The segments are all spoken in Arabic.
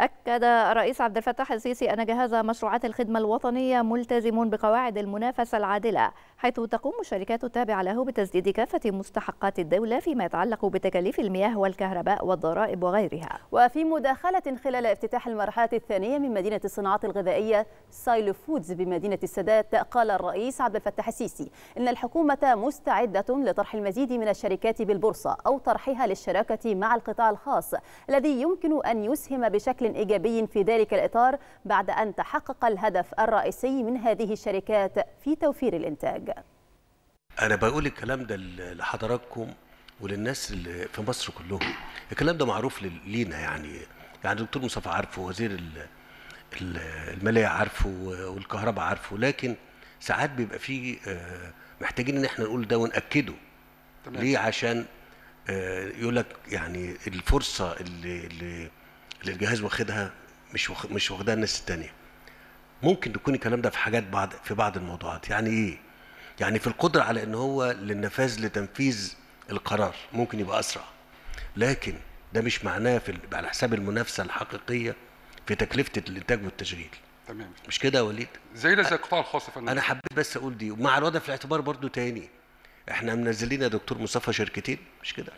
أكد الرئيس عبد الفتاح السيسي أن جهاز مشروعات الخدمة الوطنية ملتزم بقواعد المنافسة العادلة حيث تقوم الشركات التابعة له بتسديد كافة مستحقات الدولة فيما يتعلق بتكاليف المياه والكهرباء والضرائب وغيرها وفي مداخلة خلال افتتاح المرحلة الثانية من مدينة الصناعات الغذائية سايلو فودز بمدينة السادات قال الرئيس عبد الفتاح السيسي إن الحكومة مستعدة لطرح المزيد من الشركات بالبورصة أو طرحها للشراكة مع القطاع الخاص الذي يمكن أن يسهم بشكل إيجابي في ذلك الإطار بعد أن تحقق الهدف الرئيسي من هذه الشركات في توفير الإنتاج أنا بقول الكلام ده لحضراتكم وللناس اللي في مصر كلهم الكلام ده معروف لينا يعني يعني دكتور مصطفى عارفه وزير الماليه عارفه والكهرباء عارفه لكن ساعات بيبقى فيه آه، محتاجين ان احنا نقول ده وناكده تمام. ليه عشان آه، يقول لك يعني الفرصه اللي, اللي اللي الجهاز واخدها مش واخد مش واخدها الناس التانية ممكن تكون الكلام ده في حاجات بعض في بعض الموضوعات يعني ايه يعني في القدرة على ان هو للنفاذ لتنفيذ القرار ممكن يبقى اسرع لكن ده مش معناه في على حساب المنافسة الحقيقية في تكلفة الانتاج والتشغيل تمام مش كده يا وليد زي ده زي القطاع الخاص انا حبيت بس اقول دي ومع الوضع في الاعتبار برضو تاني احنا منزلين يا دكتور مصطفى شركتين مش كده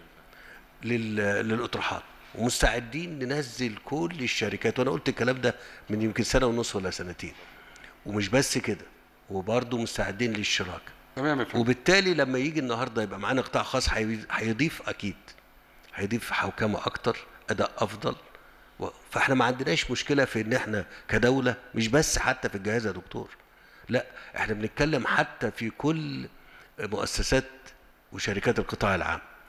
للاطروحات ومستعدين ننزل كل الشركات وانا قلت الكلام ده من يمكن سنه ونص ولا سنتين ومش بس كده وبرضه مستعدين للشراكه تمام وبالتالي لما يجي النهارده يبقى معانا قطاع خاص هيضيف اكيد هيضيف حوكمه اكتر اداء افضل فاحنا ما عندناش مشكله في ان احنا كدوله مش بس حتى في الجهاز يا دكتور لا احنا بنتكلم حتى في كل مؤسسات وشركات القطاع العام